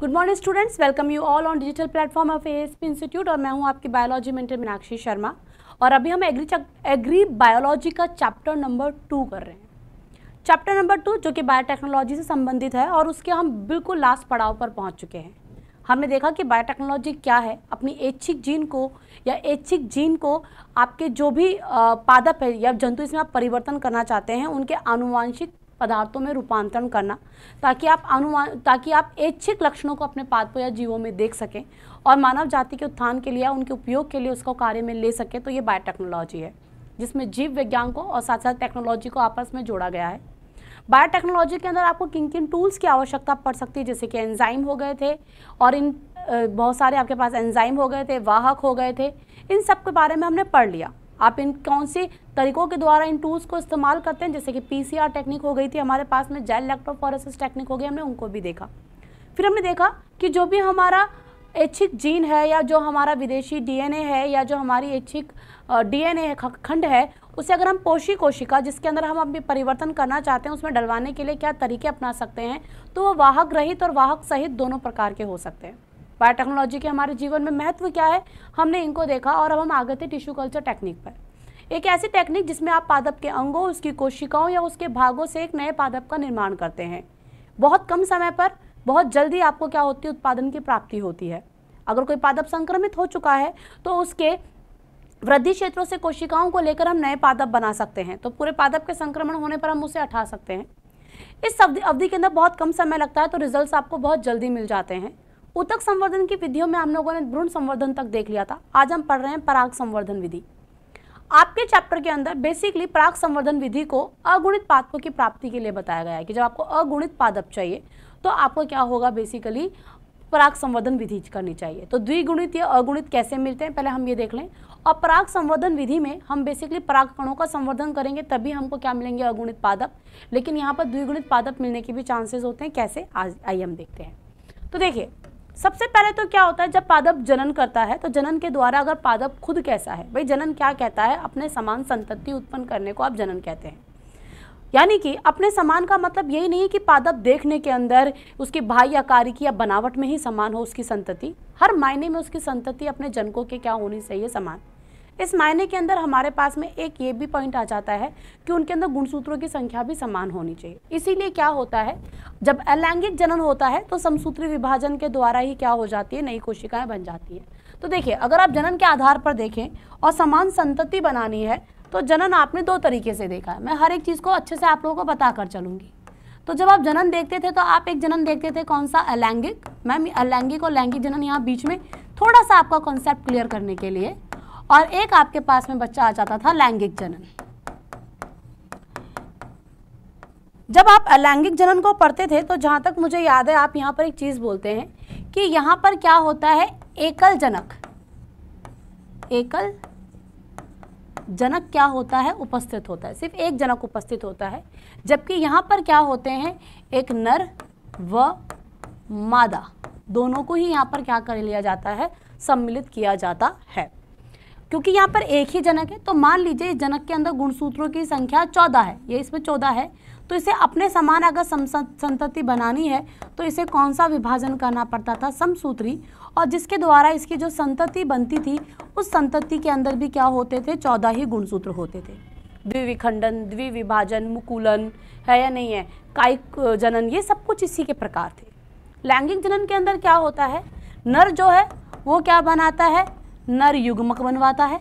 Good morning students welcome you all on digital platform of P institute और मैं हूँ आपकी बायोलॉजी मेंटर मीनाक्षी शर्मा और अभी हम एग्री एग्री बायोलॉजी का चैप्टर नंबर टू कर रहे हैं चैप्टर नंबर टू जो कि बायोटेक्नोलॉजी से संबंधित है और उसके हम बिल्कुल लास्ट पड़ाव पर पहुँच चुके हैं हमने देखा कि बायोटेक्नोलॉजी क्या है अपनी ऐच्छिक जीन को या ऐच्छिक जीन को आपके जो भी पादप है या जंतु इसमें आप परिवर्तन करना चाहते हैं उनके आनुवांशिक पदार्थों में रूपांतरण करना ताकि आप अनुमान ताकि आप ऐच्छिक लक्षणों को अपने पादपों या जीवों में देख सकें और मानव जाति के उत्थान के लिए उनके उपयोग के लिए उसको कार्य में ले सकें तो ये बायोटेक्नोलॉजी है जिसमें जीव विज्ञान को और साथ साथ टेक्नोलॉजी को आपस में जोड़ा गया है बायोटेक्नोलॉजी के अंदर आपको किन किन टूल्स की आवश्यकता पड़ सकती है जैसे कि एंजाइम हो गए थे और इन बहुत सारे आपके पास एंजाइम हो गए थे वाहक हो गए थे इन सब के बारे में हमने पढ़ लिया आप इन कौन सी तरीकों के द्वारा इन टूल्स को इस्तेमाल करते हैं जैसे कि पीसीआर टेक्निक हो गई थी हमारे पास में जेल इलेक्ट्रोफोरेसिस टेक्निक हो गई हमने उनको भी देखा फिर हमने देखा कि जो भी हमारा ऐच्छिक जीन है या जो हमारा विदेशी डीएनए है या जो हमारी ऐच्छिक डीएनए खंड है उसे अगर हम पोषी कोशिका जिसके अंदर हम अभी परिवर्तन करना चाहते हैं उसमें डलवाने के लिए क्या तरीके अपना सकते हैं तो वो वाहक रहित और वाहक सहित दोनों प्रकार के हो सकते हैं बायोटेक्नोलॉजी के हमारे जीवन में महत्व क्या है हमने इनको देखा और अब हम आ गए थे टिश्यू कल्चर टेक्निक पर एक ऐसी टेक्निक जिसमें आप पादप के अंगों उसकी कोशिकाओं या उसके भागों से एक नए पादप का निर्माण करते हैं बहुत कम समय पर बहुत जल्दी आपको क्या होती है उत्पादन की प्राप्ति होती है अगर कोई पादप संक्रमित हो चुका है तो उसके वृद्धि क्षेत्रों से कोशिकाओं को लेकर हम नए पादप बना सकते हैं तो पूरे पादप के संक्रमण होने पर हम उसे हटा सकते हैं इस अवधि अवधि के अंदर बहुत कम समय लगता है तो रिजल्ट्स आपको बहुत जल्दी मिल जाते हैं उत्तक संवर्धन की विधियों में हम लोगों ने भ्रूण संवर्धन तक देख लिया था आज हम पढ़ रहे हैं पराग संवर्धन विधि आपके चैप्टर के अंदर बेसिकली पराग संवर्धन विधि को अगुणित पादपों की प्राप्ति के लिए बताया गया है कि जब आपको अगुणित पादप चाहिए तो आपको क्या होगा बेसिकली पराग संवर्धन विधि करनी चाहिए तो द्विगुणित या अगुणित कैसे मिलते हैं पहले हम ये देख लें और पराग संवर्धन विधि में हम बेसिकली पराग कणों का संवर्धन करेंगे तभी हमको क्या मिलेंगे अगुणित पादप लेकिन यहाँ पर द्विगुणित पादप मिलने के भी चांसेस होते हैं कैसे आज आइए हम देखते हैं तो देखिए सबसे पहले तो क्या होता है जब पादप जनन करता है तो जनन के द्वारा अगर पादप खुद कैसा है भाई जनन क्या कहता है अपने समान संतति उत्पन्न करने को आप जनन कहते हैं यानी कि अपने समान का मतलब यही नहीं है कि पादप देखने के अंदर उसके भाई या कार्य की या बनावट में ही समान हो उसकी संतति हर मायने में उसकी संतति अपने जनकों के क्या होनी चाहिए समान इस मायने के अंदर हमारे पास में एक ये भी पॉइंट आ जाता है कि उनके अंदर गुणसूत्रों की संख्या भी समान होनी चाहिए इसीलिए क्या होता है जब अलैंगिक जनन होता है तो समसूत्री विभाजन के द्वारा ही क्या हो जाती है नई कोशिकाएं बन जाती हैं तो देखिए अगर आप जनन के आधार पर देखें और समान संतति बनानी है तो जनन आपने दो तरीके से देखा है मैं हर एक चीज़ को अच्छे से आप लोगों को बता कर चलूँगी तो जब आप जनन देखते थे तो आप एक जनन देखते थे कौन सा अलैंगिक मैम अलैंगिक और लैंगिक जनन यहाँ बीच में थोड़ा सा आपका कॉन्सेप्ट क्लियर करने के लिए और एक आपके पास में बच्चा आ जाता था लैंगिक जनन जब आप अलैंगिक जनन को पढ़ते थे तो जहां तक मुझे याद है आप यहाँ पर एक चीज़ बोलते हैं कि यहां पर क्या होता है एकल जनक एकल जनक क्या होता है उपस्थित होता है सिर्फ एक जनक उपस्थित होता है जबकि यहां पर क्या होते हैं एक नर व मादा दोनों को ही यहाँ पर क्या कर लिया जाता है सम्मिलित किया जाता है क्योंकि यहाँ पर एक ही जनक है तो मान लीजिए इस जनक के अंदर गुणसूत्रों की संख्या चौदह है ये इसमें चौदह है तो इसे अपने समान अगर संतति बनानी है तो इसे कौन सा विभाजन करना पड़ता था समसूत्री और जिसके द्वारा इसकी जो संतति बनती थी उस संतति के अंदर भी क्या होते थे चौदह ही गुणसूत्र होते थे द्विविखंडन द्विविभाजन मुकुलन है या नहीं है कायिक जनन ये सब कुछ इसी के प्रकार थे लैंगिक जनन के अंदर क्या होता है नर जो है वो क्या बनाता है नर युग्मक बनवाता है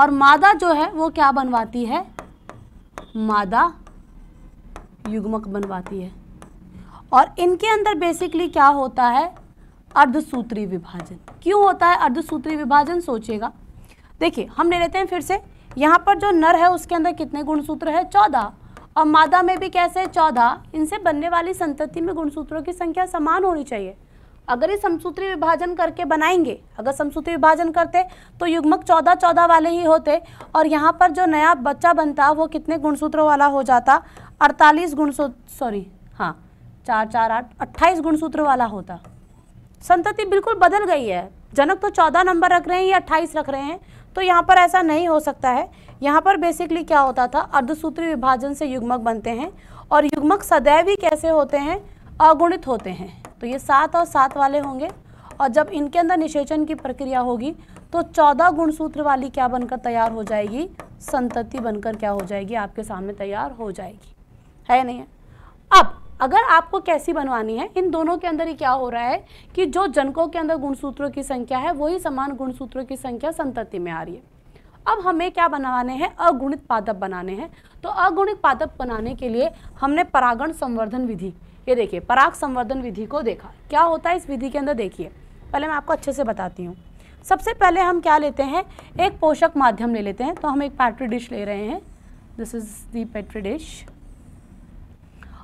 और मादा जो है वो क्या बनवाती है मादा युग्मक बनवाती है और इनके अंदर बेसिकली क्या होता है अर्धसूत्री विभाजन क्यों होता है अर्धसूत्री विभाजन सोचेगा देखिए हम ले लेते हैं फिर से यहाँ पर जो नर है उसके अंदर कितने गुणसूत्र है चौदह और मादा में भी कैसे है चौदह इनसे बनने वाली संतति में गुणसूत्रों की संख्या समान होनी चाहिए अगर ये समसूत्री विभाजन करके बनाएंगे अगर समसूत्री विभाजन करते तो युग्मक चौदह चौदह वाले ही होते और यहाँ पर जो नया बच्चा बनता वो कितने गुणसूत्रों वाला हो जाता अड़तालीस गुणसूत्र सॉरी हाँ चार चार आठ अट्ठाईस गुणसूत्र वाला होता संतति बिल्कुल बदल गई है जनक तो चौदह नंबर रख रहे हैं या अट्ठाईस रख रहे हैं तो यहाँ पर ऐसा नहीं हो सकता है यहाँ पर बेसिकली क्या होता था अर्धसूत्री विभाजन से युग्मक बनते हैं और युग्मक सदैव ही कैसे होते हैं अगुणित होते हैं तो ये सात और सात वाले होंगे और जब इनके अंदर निषेचन की प्रक्रिया होगी तो चौदह गुणसूत्र वाली क्या बनकर तैयार हो जाएगी संतति बनकर क्या हो जाएगी आपके सामने तैयार हो जाएगी है नहीं है अब अगर आपको कैसी बनवानी है इन दोनों के अंदर ही क्या हो रहा है कि जो जनकों के अंदर गुणसूत्रों की संख्या है वही समान गुणसूत्रों की संख्या संतति में आ रही है अब हमें क्या बनवाने हैं अगुणित पादप बनाने हैं तो अगुणित पादप बनाने के लिए हमने परागण संवर्धन विधि ये देखिए पराग संवर्धन विधि को देखा क्या होता है इस विधि के अंदर देखिए पहले मैं आपको अच्छे से बताती हूँ सबसे पहले हम क्या लेते हैं एक पोषक माध्यम ले लेते हैं तो हम एक पैट्री डिश ले रहे हैं this is the petri dish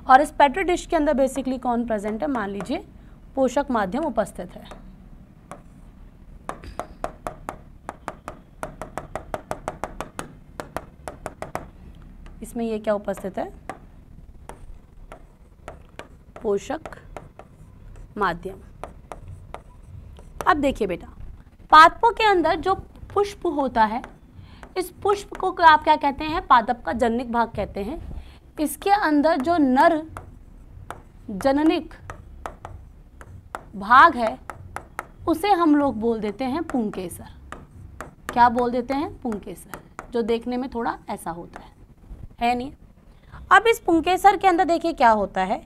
और इस पैट्री डिश के अंदर बेसिकली कौन प्रेजेंट है मान लीजिए पोषक माध्यम उपस्थित है इसमें ये क्या उपस्थित है पोषक माध्यम अब देखिए बेटा पादपों के अंदर जो पुष्प होता है इस पुष्प को आप क्या कहते हैं पादप का जननिक भाग कहते हैं इसके अंदर जो नर जननिक भाग है उसे हम लोग बोल देते हैं पुंकेसर क्या बोल देते हैं पुंकेसर जो देखने में थोड़ा ऐसा होता है है नहीं अब इस पुंकेसर के अंदर देखिए क्या होता है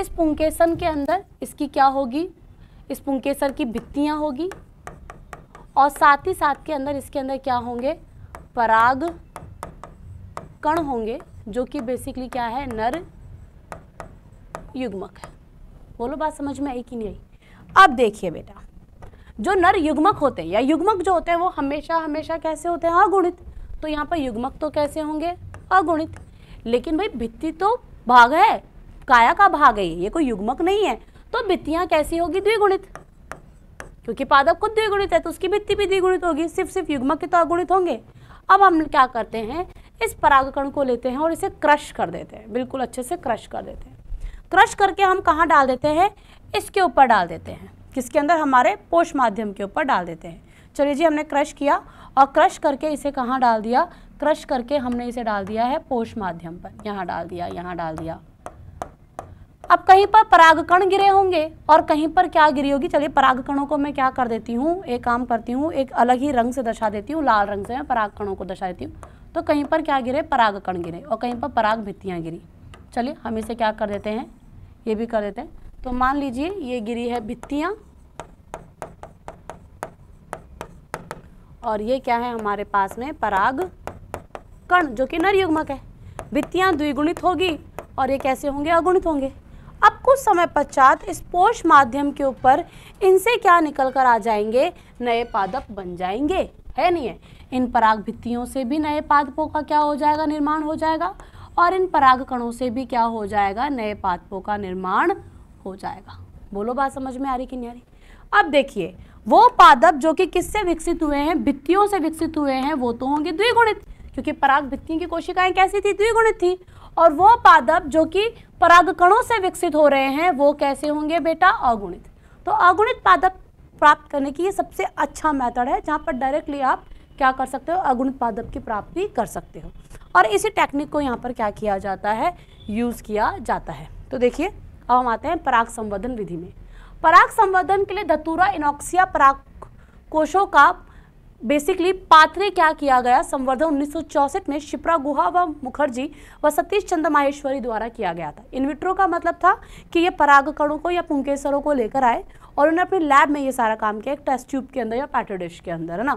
इस पुंकेसन के अंदर इसकी क्या होगी इस पुंकेसर की भित्तियाँ होगी और साथ ही साथ के अंदर इसके अंदर क्या होंगे पराग कण होंगे जो कि बेसिकली क्या है नर युग्मक है बोलो बात समझ में आई कि नहीं आई अब देखिए बेटा जो नर युग्मक होते हैं या युग्मक जो होते हैं वो हमेशा हमेशा कैसे होते हैं अगुणित तो यहाँ पर युग्मक तो कैसे होंगे अगुणित लेकिन भाई भित्ति तो भाग है काया का भाग है ये कोई युग्मक नहीं है तो भित्तियाँ कैसी होगी द्विगुणित क्योंकि पादप खुद द्विगुणित है तो उसकी बित्ती भी द्विगुणित होगी सिर्फ सिर्फ युग्मक के तो अगुणित होंगे अब हम क्या करते हैं इस परागकण को लेते हैं और इसे क्रश कर देते हैं बिल्कुल अच्छे से क्रश कर देते हैं क्रश करके हम कहाँ डाल देते हैं इसके ऊपर डाल देते हैं किसके अंदर हमारे पोष माध्यम के ऊपर डाल देते हैं चलिए जी हमने क्रश किया और क्रश करके इसे कहाँ डाल दिया क्रश करके हमने इसे डाल दिया है पोष माध्यम पर यहाँ डाल दिया यहाँ डाल दिया अब कहीं पर परागकण गिरे होंगे और कहीं पर क्या गिरी होगी चलिए परागकणों को मैं क्या कर देती हूँ एक काम करती हूँ एक अलग ही रंग से दर्शा देती हूँ लाल रंग से मैं परागकणों को दर्शा देती हूँ तो कहीं पर क्या गिरे परागकण गिरे और कहीं पर पराग भित्तियाँ गिरी चलिए हम इसे क्या कर देते हैं ये भी कर देते हैं तो मान लीजिए ये गिरी है भित्तियाँ और ये क्या है हमारे पास में पराग कण जो कि नर युग्मक है भित्तियाँ द्विगुणित होगी और ये कैसे होंगे अगुणित होंगे अब कुछ समय पश्चात इस पोष माध्यम के ऊपर इनसे क्या निकल कर आ जाएंगे नए पादप बन जाएंगे है नहीं है इन पराग भित्तियों से भी नए पादपों का क्या हो जाएगा निर्माण हो जाएगा और इन पराग कणों से भी क्या हो जाएगा नए पादपों का निर्माण हो जाएगा बोलो बात समझ में आ रही कि नहीं आ रही अब देखिए वो पादप जो कि किससे विकसित हुए हैं भित्तियों से विकसित हुए हैं वो तो होंगे द्विगुणित क्योंकि पराग भित्तियों की कोशिकाएं कैसी थी द्विगुणित थी और वो पादप जो कि परागकणों से विकसित हो रहे हैं वो कैसे होंगे बेटा अगुणित तो अगुणित पादप प्राप्त करने की ये सबसे अच्छा मेथड है जहाँ पर डायरेक्टली आप क्या कर सकते हो अगुणित पादप की प्राप्ति कर सकते हो और इसी टेक्निक को यहाँ पर क्या किया जाता है यूज़ किया जाता है तो देखिए अब हम आते हैं पराग संवर्धन विधि में पराग संवर्धन के लिए धतूरा इनोक्सिया पराग कोशों का बेसिकली पाथरे क्या किया गया संवर्धन 1964 में शिप्रा गुहा व मुखर्जी व सतीश चंद्र माहेश्वरी द्वारा किया गया था इनविट्रो का मतलब था कि ये परागकणों को या पुंकेसरों को लेकर आए और उन्हें अपने लैब में ये सारा काम किया एक टेस्ट ट्यूब के अंदर या पैटोडिश के अंदर है ना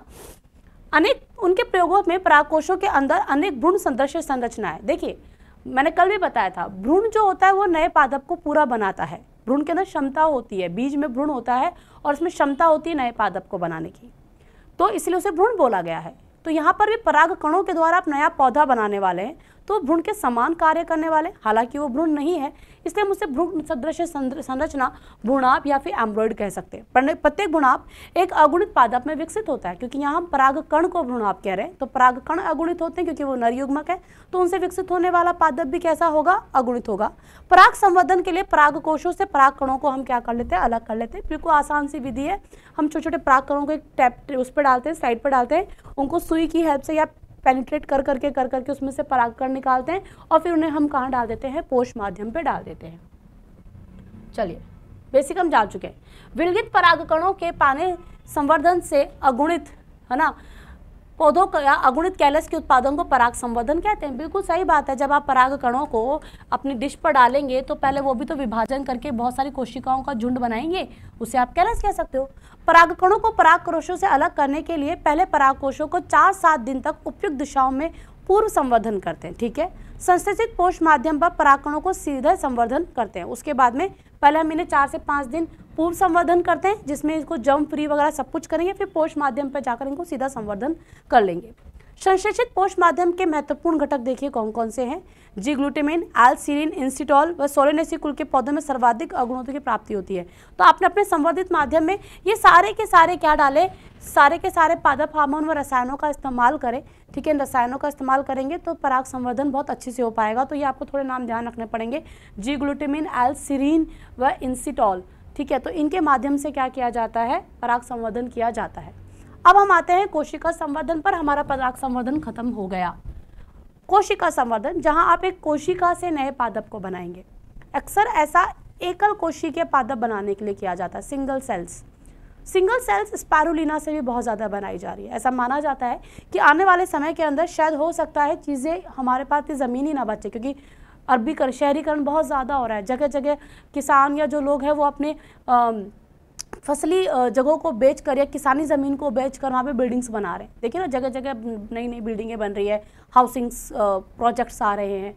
अनेक उनके प्रयोगों में परागकोशों के अंदर अनेक भ्रूण संदर्श संरचनाएं देखिए मैंने कल भी बताया था भ्रूण जो होता है वो नए पादप को पूरा बनाता है भ्रूण के अंदर क्षमता होती है बीज में भ्रूण होता है और उसमें क्षमता होती है नए पादप को बनाने की तो इसलिए उसे भ्रूण बोला गया है तो यहाँ पर भी पराग कणों के द्वारा आप नया पौधा बनाने वाले हैं तो भ्रूण के समान कार्य करने वाले हालांकि वो भ्रूण नहीं है इसलिए हम उसे भ्रूण सदृश संरचना भ्रूणाप या फिर एम्ब्रॉयड कह सकते हैं प्रत्येक भूणाप एक अगुणित पादप में विकसित होता है क्योंकि यहाँ हम पराग कण को भ्रूणाप कह रहे हैं तो पराग कण अगुणित होते हैं क्योंकि वो नरयुग्मक है तो उनसे विकसित होने वाला पादप भी कैसा होगा अगुणित होगा पराग संवर्धन के लिए पराग कोषों से पराग कणों को हम क्या कर लेते हैं अलग कर लेते हैं बिल्कुल आसान सी विधि है हम छोटे छोटे पराग कणों को एक टैप उस पर डालते हैं साइड पर डालते हैं उनको सुई की हेल्प से या पेनिट्रेट कर करके कर करके कर उसमें से परागकण निकालते हैं और फिर उन्हें हम कहाँ डाल देते हैं पोष माध्यम पे डाल देते हैं चलिए बेसिक हम जान चुके हैं विलगित परागकणों के पाने संवर्धन से अगुणित है ना पौधों का अगुणित कैलस के उत्पादों को पराग संवर्धन कहते हैं बिल्कुल सही बात है जब आप पराग कणों को अपनी डिश पर डालेंगे तो पहले वो भी तो विभाजन करके बहुत सारी कोशिकाओं का झुंड बनाएंगे उसे आप कैलस कह सकते हो पराग कणों को पराग कोशों से अलग करने के लिए पहले पराग कोशों को चार सात दिन तक उपयुक्त दिशाओं में पूर्व संवर्धन करते हैं ठीक है संश्लेषित पोष माध्यम पर परागकणों को सीधे संवर्धन करते हैं उसके बाद में पहले हम इन्हें चार से पाँच दिन पूर्व संवर्धन करते हैं जिसमें इसको जम फ्री वगैरह सब कुछ करेंगे फिर पोष माध्यम पर जाकर इनको सीधा संवर्धन कर लेंगे संश्लेषित पोष माध्यम के महत्वपूर्ण घटक देखिए कौन कौन से हैं जी ग्लूटेमिन एलसीरिन इंसिटॉल व सोलेनेसी कुल के पौधों में सर्वाधिक अगुणों की प्राप्ति होती है तो आपने अपने संवर्धित माध्यम में ये सारे के सारे क्या डाले सारे के सारे पादप हार्मोन व रसायनों का इस्तेमाल करें ठीक है रसायनों का इस्तेमाल करेंगे तो पराग संवर्धन बहुत अच्छे से हो पाएगा तो ये आपको थोड़े नाम ध्यान रखने पड़ेंगे जी ग्लूटेमिन एलसीरिन व इंसिटॉल ठीक है तो इनके माध्यम से क्या किया जाता है पराग संवर्धन किया जाता है अब हम आते हैं कोशिका संवर्धन पर हमारा पराग संवर्धन खत्म हो गया कोशिका संवर्धन जहां आप एक कोशिका से नए पादप को बनाएंगे अक्सर ऐसा एकल कोशी के पादप बनाने के लिए किया जाता है single cells single cells spirulina से भी बहुत ज़्यादा बनाई जा रही है ऐसा माना जाता है कि आने वाले समय के अंदर शायद हो सकता है चीज़ें हमारे पास ज़मीन ही ना बचे क्योंकि अरबीकरण शहरीकरण बहुत ज़्यादा हो रहा है जगह जगह किसान या जो लोग हैं वो अपने आ, फसली जगहों को बेच कर या किसानी ज़मीन को बेच कर वहाँ पर बिल्डिंग्स बना रहे हैं देखिए ना जगह जगह नई नई बिल्डिंगें बन रही है हाउसिंग्स प्रोजेक्ट्स आ रहे हैं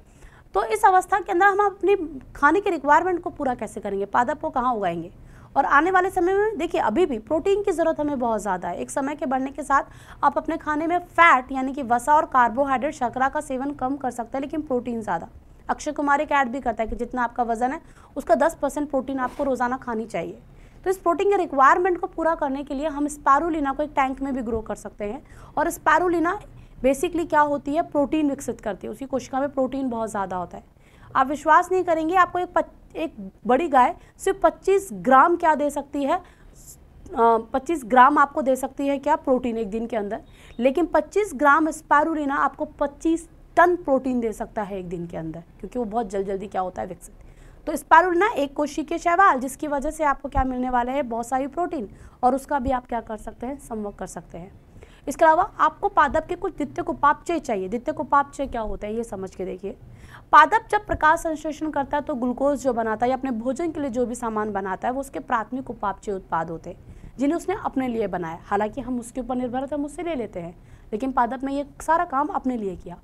तो इस अवस्था के अंदर हम अपनी खाने की रिक्वायरमेंट को पूरा कैसे करेंगे पादप को कहाँ उगाएंगे और आने वाले समय में देखिए अभी भी प्रोटीन की ज़रूरत हमें बहुत ज़्यादा है एक समय के बढ़ने के साथ आप अपने खाने में फैट यानी कि वसा और कार्बोहाइड्रेट शर्करा का सेवन कम कर सकते हैं लेकिन प्रोटीन ज़्यादा अक्षय कुमार एक ऐड भी करता है कि जितना आपका वजन है उसका दस परसेंट प्रोटीन आपको रोजाना खानी चाहिए तो इस प्रोटीन के रिक्वायरमेंट को पूरा करने के लिए हम स्पैरोना को एक टैंक में भी ग्रो कर सकते हैं और स्पैरोना बेसिकली क्या होती है प्रोटीन विकसित करती है उसकी कोशिका में प्रोटीन बहुत ज़्यादा होता है आप विश्वास नहीं करेंगे आपको एक पच, एक बड़ी गाय सिर्फ पच्चीस ग्राम क्या दे सकती है पच्चीस ग्राम आपको दे सकती है क्या प्रोटीन एक दिन के अंदर लेकिन पच्चीस ग्राम स्पैरोना आपको पच्चीस टन प्रोटीन दे सकता है एक दिन के अंदर क्योंकि वो बहुत जल्द जल्दी क्या होता है विकसित तो स्पारुलना एक कोशी के शैवाल जिसकी वजह से आपको क्या मिलने वाला है बहुत सारी प्रोटीन और उसका भी आप क्या कर सकते हैं संवर्क कर सकते हैं इसके अलावा आपको पादप के कुछ द्वितीय उपापचय चाहिए द्वितीय उपापचय क्या होते हैं ये समझ के देखिए पादप जब प्रकाश संश्लेषण करता है तो ग्लूकोज जो बनाता है या अपने भोजन के लिए जो भी सामान बनाता है वो उसके प्राथमिक उपापचय उत्पाद होते हैं जिन्हें उसने अपने लिए बनाया हालांकि हम उसके ऊपर निर्भर होते तो हम उससे ले लेते हैं लेकिन पादप ने ये सारा काम अपने लिए किया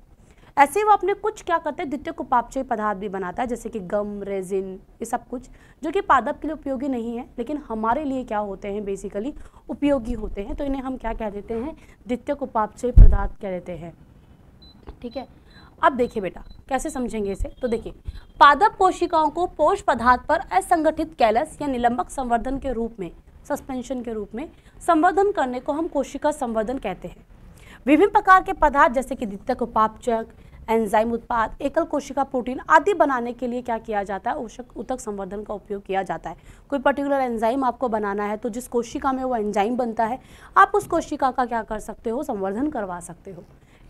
ऐसे वो अपने कुछ क्या करते हैं द्वितीय उपापचय पदार्थ भी बनाता है जैसे कि गम रेजिन ये सब कुछ जो कि पादप के लिए उपयोगी नहीं है लेकिन हमारे लिए क्या होते हैं बेसिकली उपयोगी होते हैं तो इन्हें हम क्या कह देते हैं द्वितीय उपापचय पदार्थ कह देते हैं ठीक है अब देखिए बेटा कैसे समझेंगे इसे तो देखिए पादप कोशिकाओं को पोष पदार्थ पर असंगठित कैलस या निलंबक संवर्धन के रूप में सस्पेंशन के रूप में संवर्धन करने को हम कोशिका संवर्धन कहते हैं विभिन्न प्रकार के पदार्थ जैसे कि द्वितक उपापचक एंजाइम उत्पाद एकल कोशिका प्रोटीन आदि बनाने के लिए क्या किया जाता है उशक उतक संवर्धन का उपयोग किया जाता है कोई पर्टिकुलर एंजाइम आपको बनाना है तो जिस कोशिका में वो एंजाइम बनता है आप उस कोशिका का क्या कर सकते हो संवर्धन करवा सकते हो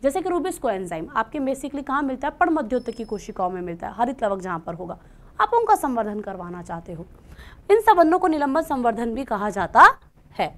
जैसे कि रूबिस्को एंजाइम आपके बेसिकली कहाँ मिलता है पड़मध्योतक की कोशिकाओं में मिलता है हरित लवक जहाँ पर होगा आप उनका संवर्धन करवाना चाहते हो इन संबंधों को निलंबन संवर्धन भी कहा जाता है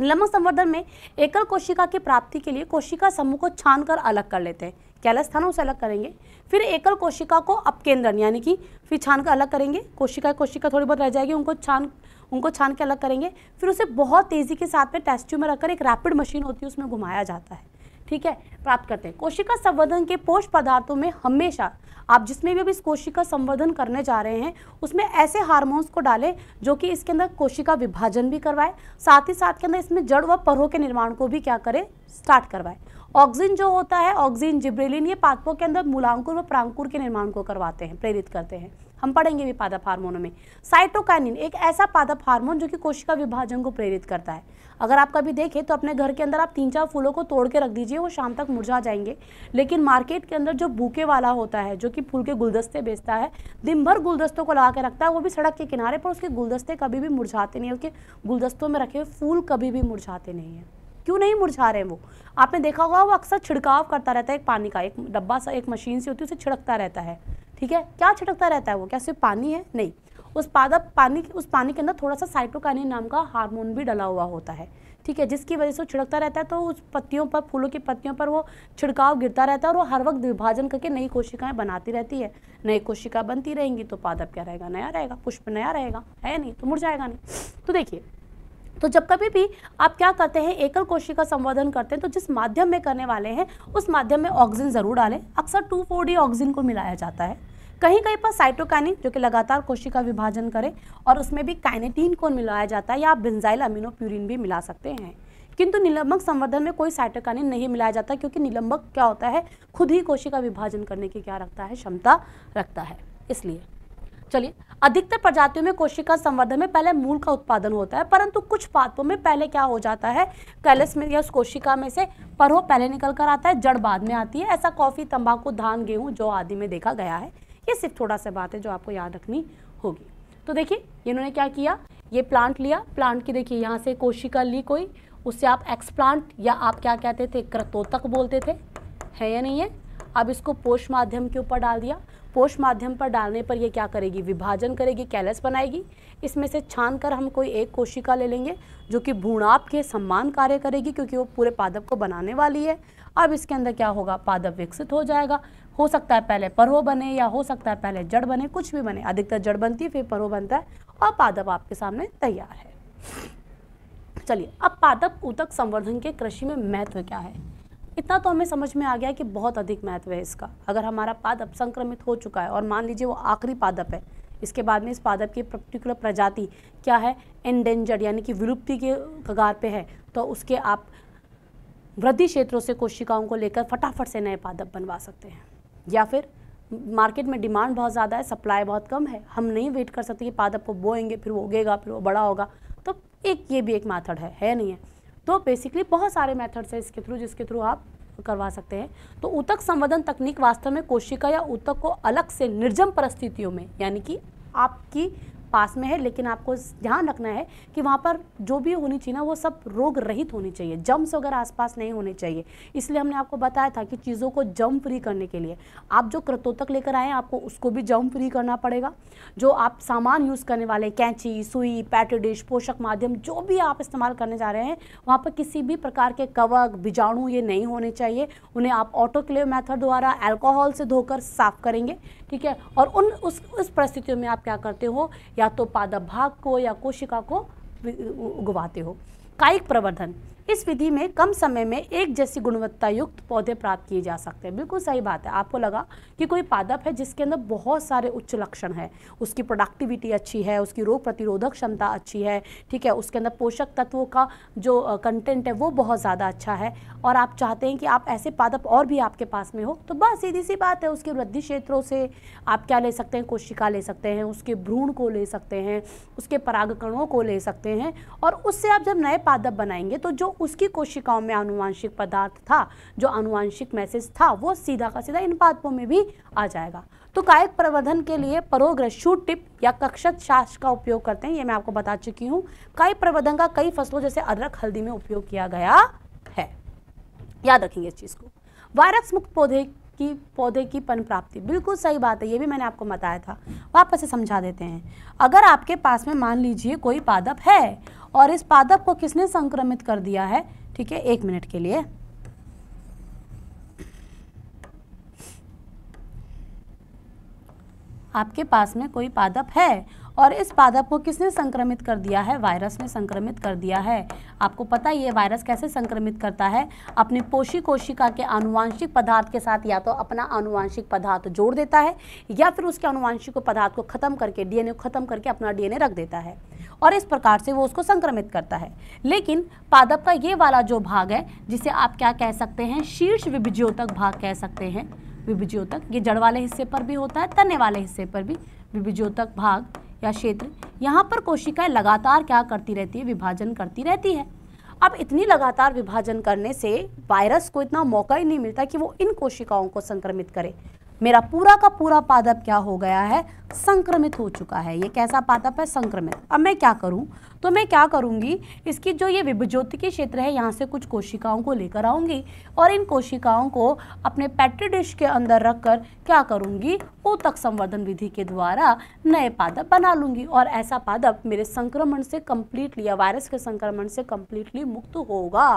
लम्ब संवर्धन में एकल कोशिका की प्राप्ति के लिए कोशिका समूह को छान कर अलग कर लेते हैं कैला स्थानों से अलग करेंगे फिर एकल कोशिका को अपकेंद्रण यानी कि फिर छान कर अलग करेंगे कोशिका कोशिका थोड़ी बहुत रह जाएगी उनको छान उनको छान के अलग करेंगे फिर उसे बहुत तेज़ी के साथ में टेस्ट्यू में रखकर एक रैपिड मशीन होती है उसमें घुमाया जाता है ठीक है प्राप्त करते हैं कोशिका संवर्धन के पोष पदार्थों में हमेशा आप जिसमें भी अब इस कोशिका संवर्धन करने जा रहे हैं उसमें ऐसे हार्मोन्स को डालें जो कि इसके अंदर कोशिका विभाजन भी करवाए साथ ही साथ के अंदर इसमें जड़ व परों के निर्माण को भी क्या करें स्टार्ट करवाए ऑक्सीजन जो होता है ऑक्सीजन जिब्रेलिन ये पादपों के अंदर मूलांकुर व प्रांकुर के निर्माण को करवाते हैं प्रेरित करते हैं हम पढ़ेंगे भी पादप हार्मोनों में साइटोकाइनिन एक ऐसा पादप हार्मोन जो कि कोशिका विभाजन को प्रेरित करता है अगर आप कभी देखें तो अपने घर के अंदर आप तीन चार फूलों को तोड़ के रख दीजिए वो शाम तक मुरझा जाएंगे लेकिन मार्केट के अंदर जो बूके वाला होता है जो कि फूल के गुलदस्ते बेचता है दिन भर गुलदस्तों को लगा के रखता है वो भी सड़क के किनारे पर उसके गुलदस्ते कभी भी मुरझाते नहीं उसके गुलदस्तों में रखे फूल कभी भी मुरझाते नहीं है क्यों नहीं मुरझा रहे हैं वो आपने देखा होगा वो अक्सर छिड़काव करता रहता है एक पानी का एक डब्बा सा एक मशीन सी होती है उसे छिड़कता रहता है ठीक है क्या छिड़कता रहता है वो क्या सिर्फ पानी है नहीं उस पादप पानी उस पानी के अंदर थोड़ा सा साइटोकानी नाम का हार्मोन भी डला हुआ होता है ठीक है जिसकी वजह से छिड़कता रहता है तो उस पत्तियों पर फूलों की पत्तियों पर वो छिड़काव गिरता रहता है और वो हर वक्त विभाजन करके नई कोशिकाएं बनाती रहती है नई कोशिका बनती रहेंगी तो पादप क्या रहेगा नया रहेगा पुष्प नया रहेगा है नहीं तो मुड़ जाएगा नहीं तो देखिए तो जब कभी भी आप क्या करते हैं एकल कोशिका संवर्धन करते हैं तो जिस माध्यम में करने वाले हैं उस माध्यम में ऑक्सीजन ज़रूर डालें अक्सर टू फोर डी ऑक्सीजन को मिलाया जाता है कहीं कहीं पर साइटोकाइनिन जो कि लगातार कोशिका विभाजन करे और उसमें भी काइनेटीन को मिलाया जाता है या आप बेंजाइल अमीनोप्यूरिन भी मिला सकते हैं किंतु निलंबक संवर्धन में कोई साइटोकाइनिन नहीं मिलाया जाता क्योंकि निलंबक क्या होता है खुद ही कोशिका विभाजन करने की क्या रखता है क्षमता रखता है इसलिए चलिए अधिकतर प्रजातियों में कोशिका संवर्धन में पहले मूल का उत्पादन होता है परंतु कुछ पात्रों में पहले क्या हो जाता है कैलस में या उस कोशिका में से परो पहले निकल कर आता है जड़ बाद में आती है ऐसा कॉफ़ी तंबाकू धान गेहूँ जो आदि में देखा गया है ये सिर्फ थोड़ा सा बात है जो आपको याद रखनी होगी तो देखिए इन्होंने क्या किया ये प्लांट लिया प्लांट की देखिए यहाँ से कोशिका ली कोई उससे आप एक्सप्लांट या आप क्या कहते थे क्रतोतक बोलते थे है या नहीं है अब इसको पोष माध्यम के ऊपर डाल दिया पोष माध्यम पर डालने पर ये क्या करेगी विभाजन करेगी कैलस बनाएगी इसमें से छान कर हम कोई एक कोशिका ले लेंगे जो कि भूणाप के सम्मान कार्य करेगी क्योंकि वो पूरे पादप को बनाने वाली है अब इसके अंदर क्या होगा पादप विकसित हो जाएगा हो सकता है पहले परो बने या हो सकता है पहले जड़ बने कुछ भी बने अधिकतर जड़ बनती है फिर परो बनता है और पादप आपके सामने तैयार है चलिए अब पादप ऊतक संवर्धन के कृषि में महत्व क्या है इतना तो हमें समझ में आ गया कि बहुत अधिक महत्व है इसका अगर हमारा पादप संक्रमित हो चुका है और मान लीजिए वो आखिरी पादप है इसके बाद में इस पादप की पर्टिकुलर प्रजाति क्या है एंडेंजर्ड यानी कि विलुप्ति के कगार पे है तो उसके आप वृद्धि क्षेत्रों से कोशिकाओं को लेकर फटाफट से नए पादप बनवा सकते हैं या फिर मार्केट में डिमांड बहुत ज़्यादा है सप्लाई बहुत कम है हम नहीं वेट कर सकते कि पादप को बोएंगे फिर वो उगेगा फिर वो बड़ा होगा तो एक ये भी एक माथड है है नहीं है तो बेसिकली बहुत सारे मेथड्स हैं इसके थ्रू जिसके थ्रू आप करवा सकते हैं तो उतक संवर्धन तकनीक वास्तव में कोशिका या उतक को अलग से निर्जम परिस्थितियों में यानी कि आपकी पास में है लेकिन आपको ध्यान रखना है कि वहाँ पर जो भी होनी चाहिए ना वो सब रोग रहित होनी चाहिए जम्स वगैरह आसपास नहीं होने चाहिए इसलिए हमने आपको बताया था कि चीज़ों को जम फ्री करने के लिए आप जो क्रतोतक लेकर आए आपको उसको भी जम फ्री करना पड़ेगा जो आप सामान यूज़ करने वाले कैंची सुई पैट डिश पोषक माध्यम जो भी आप इस्तेमाल करने जा रहे हैं वहाँ पर किसी भी प्रकार के कवक बीजाणु ये नहीं होने चाहिए उन्हें आप ऑटोक्लेव मैथड द्वारा एल्कोहल से धोकर साफ करेंगे ठीक है और उन उस उस परिस्थितियों में आप क्या करते हो या तो पादप भाग को या कोशिका को उगवाते हो कायिक प्रवर्धन इस विधि में कम समय में एक जैसी गुणवत्ता युक्त पौधे प्राप्त किए जा सकते हैं बिल्कुल सही बात है आपको लगा कि कोई पादप है जिसके अंदर बहुत सारे उच्च लक्षण है उसकी प्रोडक्टिविटी अच्छी है उसकी रोग प्रतिरोधक क्षमता अच्छी है ठीक है उसके अंदर पोषक तत्वों का जो कंटेंट है वो बहुत ज़्यादा अच्छा है और आप चाहते हैं कि आप ऐसे पादप और भी आपके पास में हो तो बस सीधी सी बात है उसके वृद्धि क्षेत्रों से आप क्या ले सकते हैं कोशिका ले सकते हैं उसके भ्रूण को ले सकते हैं उसके परागकणों को ले सकते हैं और उससे आप जब नए पादप बनाएंगे तो जो उसकी कोशिकाओं में आनुवांशिक पदार्थ था जो आनुवांशिक मैसेज था वो सीधा का सीधा इन पादपों में भी आ जाएगा तो कायक प्रवर्धन के लिए परोग्रशु टिप या कक्षत शास का उपयोग करते हैं ये मैं आपको बता चुकी हूँ कायक प्रवर्धन का कई फसलों जैसे अदरक हल्दी में उपयोग किया गया है याद रखेंगे इस चीज़ को वायरस मुक्त पौधे की पौधे की पन प्राप्ति बिल्कुल सही बात है ये भी मैंने आपको बताया था वापस से समझा देते हैं अगर आपके पास में मान लीजिए कोई पादप है और इस पादप को किसने संक्रमित कर दिया है ठीक है एक मिनट के लिए आपके पास में कोई पादप है और इस पादप को किसने संक्रमित कर दिया है वायरस ने संक्रमित कर दिया है आपको पता ये वायरस कैसे संक्रमित करता है अपने पोषी कोशिका के आनुवांशिक पदार्थ के साथ या तो अपना आनुवांशिक पदार्थ जोड़ देता है या फिर उसके आनुवांशिक पदार्थ को खत्म करके डीएनए को खत्म करके अपना डीएनए रख देता है और इस प्रकार से वो उसको संक्रमित करता है लेकिन पादप का ये वाला जो भाग है जिसे आप क्या कह सकते हैं शीर्ष विभिज्योतक भाग कह सकते हैं विभिज्योतक ये जड़ वाले हिस्से पर भी होता है तने वाले हिस्से पर भी विभिज्योतक भाग या क्षेत्र यहाँ पर कोशिकाएं लगातार क्या करती रहती है विभाजन करती रहती है अब इतनी लगातार विभाजन करने से वायरस को इतना मौका ही नहीं मिलता कि वो इन कोशिकाओं को संक्रमित करे मेरा पूरा का पूरा पादप क्या हो गया है संक्रमित हो चुका है ये कैसा पादप है संक्रमित अब मैं क्या करूं तो मैं क्या करूंगी इसकी जो ये विभज्योति के क्षेत्र है यहाँ से कुछ कोशिकाओं को लेकर आऊंगी और इन कोशिकाओं को अपने पैट्री डिश के अंदर रखकर क्या करूंगी ऊतक संवर्धन विधि के द्वारा नए पादप बना लूंगी और ऐसा पादप मेरे संक्रमण से कम्प्लीटली या वायरस के संक्रमण से कम्प्लीटली मुक्त होगा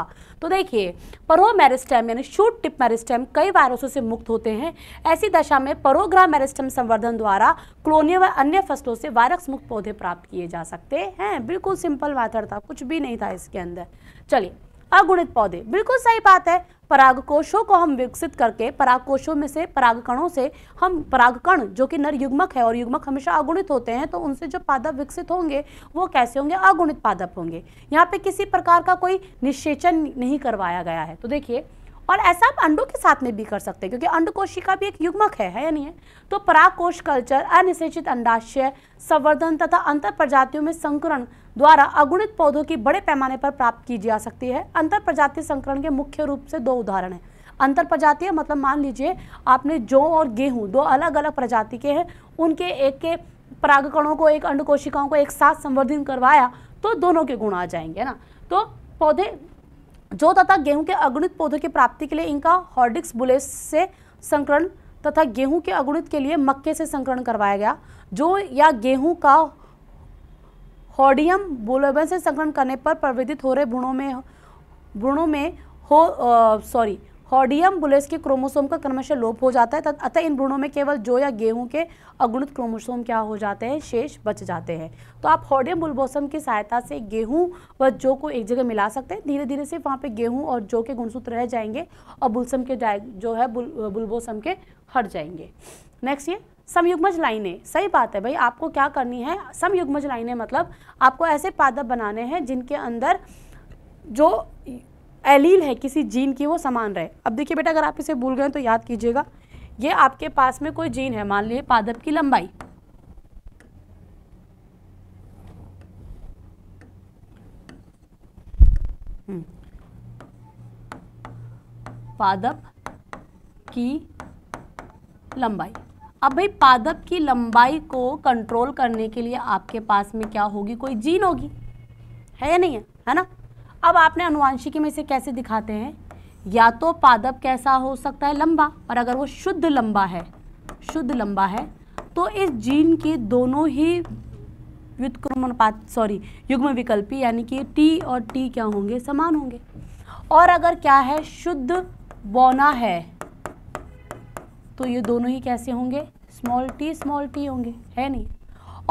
तो देखिए परो मेरिस्टेम यानी शूट टिप मेरिस्टेम कई वायरसों से मुक्त होते हैं ऐसी दशा में परोग्राम मेरिस्टेम संवर्धन द्वारा क्लोनिया व अन्य फसलों से वायरस मुक्त पौधे प्राप्त किए जा सकते हैं बिल्कुल सिंपल मैथड था कुछ भी नहीं था इसके अंदर चलिए अगुणित पौधे बिल्कुल सही बात है परागकोशों को हम विकसित करके परागकोशों में से परागकणों से हम परागकण जो कि नर युग्मक है और युग्मक हमेशा अगुणित होते हैं तो उनसे जो पादप विकसित होंगे वो कैसे होंगे अगुणित पादप होंगे यहाँ पे किसी प्रकार का कोई निषेचन नहीं करवाया गया है तो देखिए और ऐसा आप अंडों के साथ में भी कर सकते हैं क्योंकि अंड कोशिका भी एक युग्मक है, है या नहीं है तो पराकोश कल्चर अनिश्चित अंडाशय संवर्धन तथा अंतर प्रजातियों में संकरण द्वारा अगुणित पौधों की बड़े पैमाने पर प्राप्त की जा सकती है अंतर प्रजातीय संकरण के मुख्य रूप से दो उदाहरण हैं अंतर प्रजातीय मतलब मान लीजिए आपने जौ और गेहूँ दो अलग अलग प्रजाति के हैं उनके एक के परागकणों को एक अंड कोशिकाओं को एक साथ संवर्धित करवाया तो दोनों के गुण आ जाएंगे ना तो पौधे जो तथा गेहूं के अगुणित पौधों की प्राप्ति के लिए इनका हॉर्डिक्स बुलेस से संकरण तथा गेहूं के अगुणित के लिए मक्के से संकरण करवाया गया जो या गेहूं का हॉडियम बुलेबन से संकरण करने पर प्रविधित हो रहे भ्रूणों में भ्रूणों में हो सॉरी हॉडियम बुलेस के क्रोमोसोम का क्रमशः लोप हो जाता है अतः इन भ्रूणों में केवल जो या गेहूं के अगुणित क्रोमोसोम क्या हो जाते हैं शेष बच जाते हैं तो आप हॉडियम बुलबोसम की सहायता से गेहूं व जो को एक जगह मिला सकते हैं धीरे धीरे सिर्फ वहाँ पे गेहूं और जो के गुणसूत्र रह जाएंगे और बुलसम के जो है बुलबोसम के हट जाएंगे नेक्स्ट ये समयुग्मज लाइनें सही बात है भाई आपको क्या करनी है समयुग्मज लाइनें मतलब आपको ऐसे पादप बनाने हैं जिनके अंदर जो एलील है किसी जीन की वो समान रहे अब देखिए बेटा अगर आप इसे भूल गए तो याद कीजिएगा ये आपके पास में कोई जीन है मान लीजिए पादप की लंबाई हम्म। पादप की लंबाई अब भाई पादप की लंबाई को कंट्रोल करने के लिए आपके पास में क्या होगी कोई जीन होगी है या नहीं है है ना अब आपने अनुवांशिकी में इसे कैसे दिखाते हैं या तो पादप कैसा हो सकता है लंबा और अगर वो शुद्ध लंबा है शुद्ध लंबा है तो इस जीन के दोनों ही व्युत्क्रमणपात सॉरी युग्म विकल्पी यानी कि टी और टी क्या होंगे समान होंगे और अगर क्या है शुद्ध बौना है तो ये दोनों ही कैसे होंगे स्मॉल टी स्मॉल टी होंगे है नहीं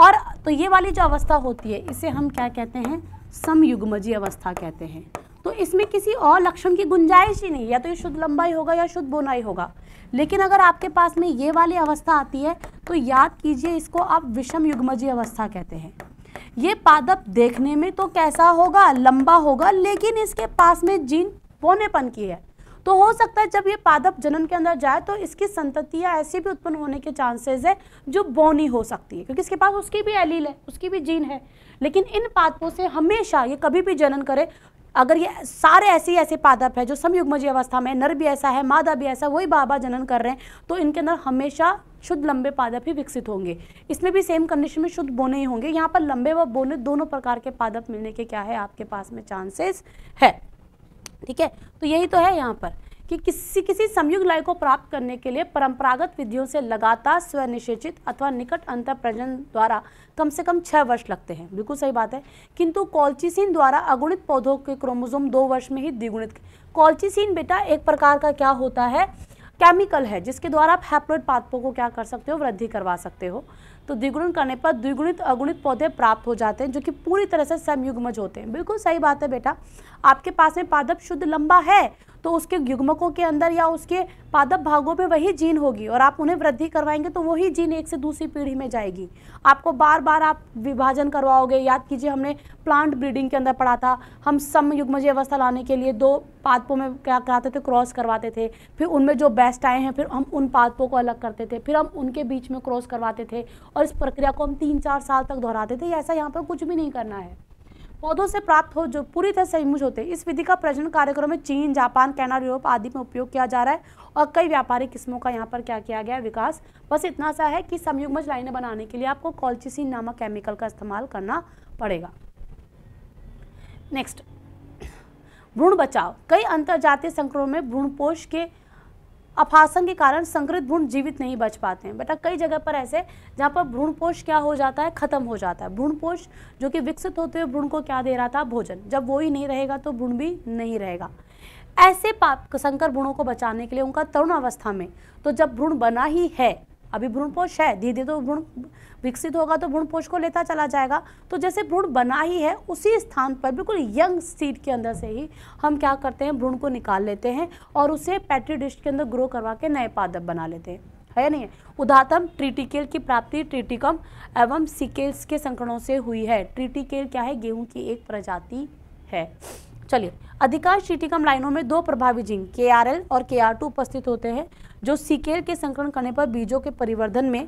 और तो ये वाली जो अवस्था होती है इसे हम क्या कहते हैं समयुग्मजी अवस्था कहते हैं तो इसमें किसी और लक्षण की गुंजाइश ही नहीं या तो ये शुद्ध लंबाई होगा या शुद्ध बुनाई होगा लेकिन अगर आपके पास में ये वाली अवस्था आती है तो याद कीजिए इसको आप विषम युग्मजी अवस्था कहते हैं ये पादप देखने में तो कैसा होगा लंबा होगा लेकिन इसके पास में जीन बोनेपन की है तो हो सकता है जब ये पादप जनन के अंदर जाए तो इसकी संततियाँ ऐसी भी उत्पन्न होने के चांसेज है जो बोनी हो सकती है क्योंकि इसके पास उसकी भी एलील है उसकी भी जीन है लेकिन इन पादपों से हमेशा ये कभी भी जनन करे अगर ये सारे ऐसे ऐसे पादप है जो समयुग्मजी अवस्था में नर भी ऐसा है मादा भी ऐसा वही बाबा जनन कर रहे हैं तो इनके अंदर हमेशा शुद्ध लंबे पादप ही विकसित होंगे इसमें भी सेम कंडीशन में शुद्ध बोने ही होंगे यहाँ पर लंबे व बोने दोनों प्रकार के पादप मिलने के क्या है आपके पास में चांसेस है ठीक है तो यही तो है यहाँ पर कि किसी किसी संयुक्त लय को प्राप्त करने के लिए परंपरागत विधियों से लगातार स्वनिषेचित अथवा निकट अंतर प्रजन द्वारा कम से कम छः वर्ष लगते हैं बिल्कुल सही बात है किंतु कॉल्चिसिन द्वारा अगुणित पौधों के क्रोमोजोम दो वर्ष में ही द्विगुणित कॉल्चिसिन बेटा एक प्रकार का क्या होता है केमिकल है जिसके द्वारा आप हैप्लोइड पादपों को क्या कर सकते हो वृद्धि करवा सकते हो तो द्विगुणन करने पर द्विगुणित अगुणित पौधे प्राप्त हो जाते हैं जो कि पूरी तरह से समयुग्मज होते हैं बिल्कुल सही बात है बेटा आपके पास में पादप शुद्ध लंबा है तो उसके युग्मकों के अंदर या उसके पादप भागों पे वही जीन होगी और आप उन्हें वृद्धि करवाएंगे तो वही जीन एक से दूसरी पीढ़ी में जाएगी आपको बार बार आप विभाजन करवाओगे याद कीजिए हमने प्लांट ब्रीडिंग के अंदर पढ़ा था हम सम युग्मजी अवस्था लाने के लिए दो पादपों में क्या कराते थे क्रॉस करवाते थे फिर उनमें जो बेस्ट आए हैं फिर हम उन पादपों को अलग करते थे फिर हम उनके बीच में क्रॉस करवाते थे और इस प्रक्रिया को हम तीन चार साल तक दोहराते थे ऐसा यहाँ पर कुछ भी नहीं करना है पौधों से प्राप्त हो जो पूरी तरह सहिमुज होते हैं इस विधि का प्रजनन कार्यक्रम में चीन जापान कैनाडा यूरोप आदि में उपयोग किया जा रहा है और कई व्यापारिक किस्मों का यहाँ पर क्या किया गया विकास बस इतना सा है कि संयुग्मज लाइनें बनाने के लिए आपको कॉल्चिसिन नामक केमिकल का इस्तेमाल करना पड़ेगा नेक्स्ट भ्रूण बचाव कई अंतर्जातीय संक्रमण में भ्रूणपोष के अपहासन के कारण संक्रमित भ्रूण जीवित नहीं बच पाते हैं बेटा कई जगह पर ऐसे जहाँ पर भ्रूणपोष क्या हो जाता है खत्म हो जाता है भ्रूणपोष जो कि विकसित होते हुए भ्रूण को क्या दे रहा था भोजन जब वो ही नहीं रहेगा तो भ्रूण भी नहीं रहेगा ऐसे पाप संकर भ्रूणों को बचाने के लिए उनका तरुण अवस्था में तो जब भ्रूण बना ही है अभी भ्रूणपोष है धीरे धीरे तो भ्रूण विकसित होगा तो भ्रूण पोष को लेता चला जाएगा तो जैसे भ्रूण बना ही है उसी स्थान पर बिल्कुल यंग सीड के अंदर से ही हम क्या करते हैं भ्रूण को निकाल लेते हैं और उसे पैट्री डिश के अंदर ग्रो करवा के नए पादप बना लेते हैं है नहीं है उदातम ट्रिटिकेल की प्राप्ति ट्रिटिकम एवं सिकेल्स के संकरणों से हुई है ट्रिटिकेल क्या है गेहूं की एक प्रजाति है चलिए अधिकांश ट्रिटिकम लाइनों में दो प्रभावी जिंक के और के उपस्थित होते हैं जो सिकेल के संकरण करने पर बीजों के परिवर्धन में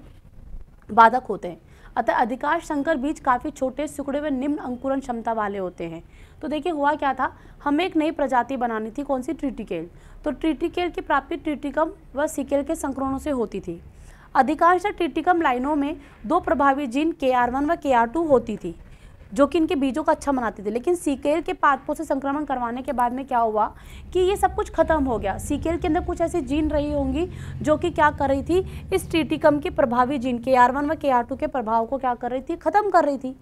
बाधक होते हैं अतः अधिकांश संकर बीज काफ़ी छोटे सुकड़े व निम्न अंकुरण क्षमता वाले होते हैं तो देखिए हुआ क्या था हमें एक नई प्रजाति बनानी थी कौन सी ट्रिटिकेल तो ट्रिटिकेल की प्राप्ति ट्रिटिकम व सिकेल के संक्रमणों से होती थी अधिकांश ट्रिटिकम लाइनों में दो प्रभावी जीन के आर वन व के आर टू होती थी जो कि इनके बीजों का अच्छा मनाते थे लेकिन सीकेल के पादपों से संक्रमण करवाने के बाद में क्या हुआ कि ये सब कुछ खत्म हो गया सीकेल के अंदर कुछ ऐसी जीन रही होंगी जो कि क्या कर रही थी इस टीटिकम के प्रभावी जीन के आर वन व के आर टू के प्रभाव को क्या कर रही थी खत्म कर रही थी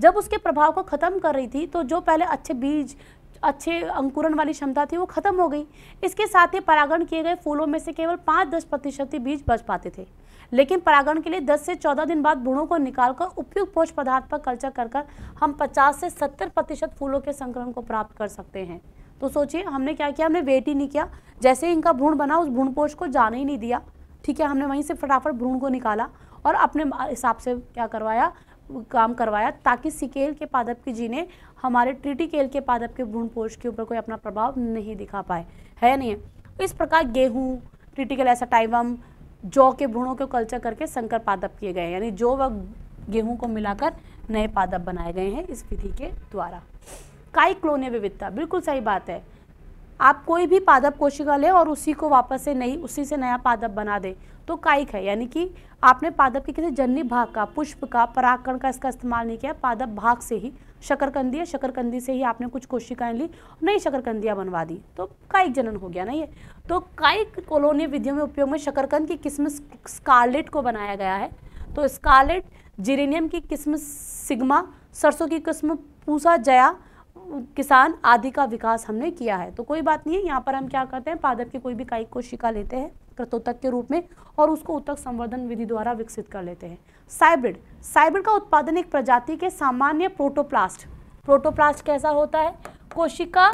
जब उसके प्रभाव को ख़त्म कर रही थी तो जो पहले अच्छे बीज अच्छे अंकुरण वाली क्षमता थी वो खत्म हो गई इसके साथ ही परागण किए गए फूलों में से केवल पाँच दस प्रतिशत ही बीज बच पाते थे लेकिन परागण के लिए 10 से 14 दिन बाद भूणों को निकालकर उपयुक्त पोष पदार्थ पर कल्चर कर कर हम 50 से 70 प्रतिशत फूलों के संक्रमण को प्राप्त कर सकते हैं तो सोचिए हमने क्या किया हमने वेट ही नहीं किया जैसे ही इनका भ्रूण बना उस भ्रूण पोष को जाने ही नहीं दिया ठीक है हमने वहीं से फटाफट भ्रूण को निकाला और अपने हिसाब से क्या करवाया काम करवाया ताकि सिकेल के पादप की जी ने हमारे ट्रिटिकेल के पादप के भ्रूण पोष के ऊपर कोई अपना प्रभाव नहीं दिखा पाए है नहीं इस प्रकार गेहूँ ट्रिटिकल एसाटाइवम जौ के भ्रूणों को कल्चर करके संकर पादप किए गए हैं यानी जौ व गेहूं को मिलाकर नए पादप बनाए गए हैं इस विधि के द्वारा काई क्लोने विविधता बिल्कुल सही बात है आप कोई भी पादप कोशिका ले और उसी को वापस से नई उसी से नया पादप बना दें तो कायिक है यानी कि आपने पादप के किसी जन्नी भाग का पुष्प का पराकरण का इसका इस्तेमाल नहीं किया पादप भाग से ही शकरकंदी है शकरकंदी से ही आपने कुछ कोशिकाएं ली नई शकरकंदियाँ बनवा दी तो कायिक जनन हो गया ना ये तो कायिक कॉलोनी विधियों में उपयोग में शकरकंद की किस्म स्कारलेट को बनाया गया है तो स्कारलेट जिरेनियम की किस्म सिग्मा सरसों की किस्म पूसा जया किसान आदि का विकास हमने किया है तो कोई बात नहीं है यहाँ पर हम क्या करते हैं पादप की कोई भी कायिक कोशिका लेते हैं कृतोतक के रूप में और उसको उत्तक संवर्धन विधि द्वारा विकसित कर लेते हैं साइब्रिड साइब्रिड का उत्पादन एक प्रजाति के सामान्य प्रोटोप्लास्ट प्रोटोप्लास्ट कैसा होता है कोशिका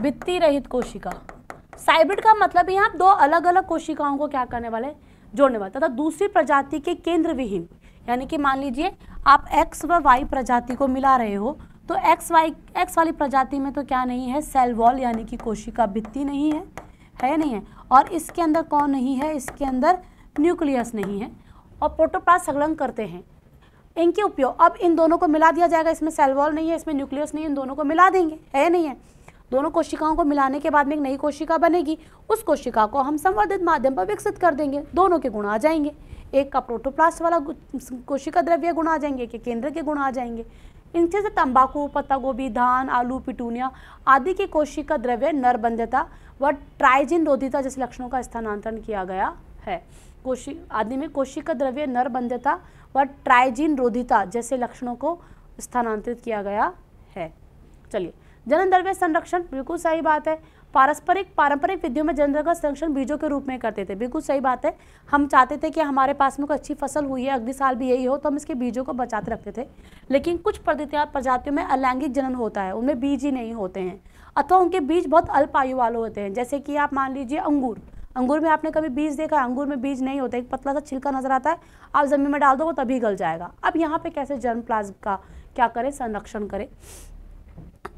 वित्तीय रहित कोशिका साइब्रिड का मतलब यहाँ दो अलग अलग कोशिकाओं को क्या करने वाले जोड़ने वाले तथा दूसरी प्रजाति के केंद्र विहीन यानी कि मान लीजिए आप एक्स व वाई प्रजाति को मिला रहे हो तो एक्स वाई एक्स वाली प्रजाति में तो क्या नहीं है सेल वॉल यानी कि कोशिका भित्ति नहीं है है या नहीं है और इसके अंदर कौन नहीं है इसके अंदर न्यूक्लियस नहीं है और प्रोटोप्लास्ट संलग्न करते हैं इनके उपयोग अब इन दोनों को मिला दिया जाएगा इसमें सेल वॉल नहीं है इसमें न्यूक्लियस नहीं है इन दोनों को मिला देंगे है या नहीं है दोनों कोशिकाओं को मिलाने के बाद में एक नई कोशिका बनेगी उस कोशिका को हम संवर्धित माध्यम पर विकसित कर देंगे दोनों के गुण आ जाएंगे एक का प्रोटोप्लास्ट वाला कोशिका द्रव्य गुण आ जाएंगे एक के केंद्र के गुण आ जाएंगे इनसे से तंबाकू पत्ता गोभी धान आलू पिटूनिया आदि की कोशिका द्रव्य बंधता व ट्राइजिन रोधिता जैसे लक्षणों का स्थानांतरण किया गया है कोशिक आदि में कोशिका द्रव्य बंधता व ट्राइजिन रोधिता जैसे लक्षणों को स्थानांतरित किया गया है चलिए जनन द्रव्य संरक्षण बिल्कुल सही बात है पारस्परिक पारंपरिक विधियों में का संरक्षण बीजों के रूप में करते थे बिल्कुल सही बात है हम चाहते थे कि हमारे पास में कोई अच्छी फसल हुई है अगले साल भी यही हो तो हम इसके बीजों को बचाते रखते थे लेकिन कुछ प्रजातियों में अलैंगिक जनन होता है उनमें बीज ही नहीं होते हैं अथवा उनके बीज बहुत अल्प आयु वाले होते हैं जैसे कि आप मान लीजिए अंगूर अंगूर में आपने कभी बीज देखा अंगूर में बीज नहीं होता एक पतला सा छिलका नजर आता है आप ज़मीन में डाल दो वो तभी गल जाएगा अब यहाँ पे कैसे जर्म प्लाज का क्या करें संरक्षण करें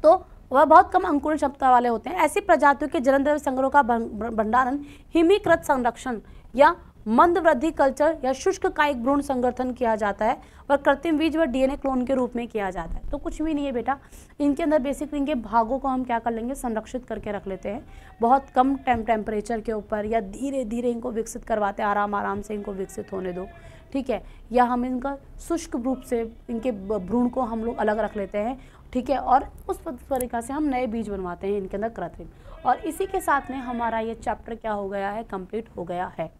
तो वह बहुत कम अंकुर क्षमता वाले होते हैं ऐसी प्रजातियों के जलन द्रव्य संग्रह का भंडारण हिमीकृत संरक्षण या मंद वृद्धि कल्चर या शुष्क कायिक भ्रूण संगठन किया जाता है और कृत्रिम बीज व डीएनए क्लोन के रूप में किया जाता है तो कुछ भी नहीं है बेटा इनके अंदर बेसिक इनके भागों को हम क्या कर लेंगे संरक्षित करके रख लेते हैं बहुत कम टेम टेम्परेचर के ऊपर या धीरे धीरे इनको विकसित करवाते हैं आराम आराम से इनको विकसित होने दो ठीक है या हम इनका शुष्क रूप से इनके भ्रूण को हम लोग अलग रख लेते हैं ठीक है और उस तरीका से हम नए बीज बनवाते हैं इनके अंदर कृत्रिम और इसी के साथ में हमारा ये चैप्टर क्या हो गया है कंप्लीट हो गया है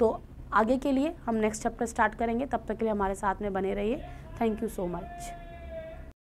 तो आगे के लिए हम नेक्स्ट चैप्टर स्टार्ट करेंगे तब तक के लिए हमारे साथ में बने रहिए थैंक यू सो मच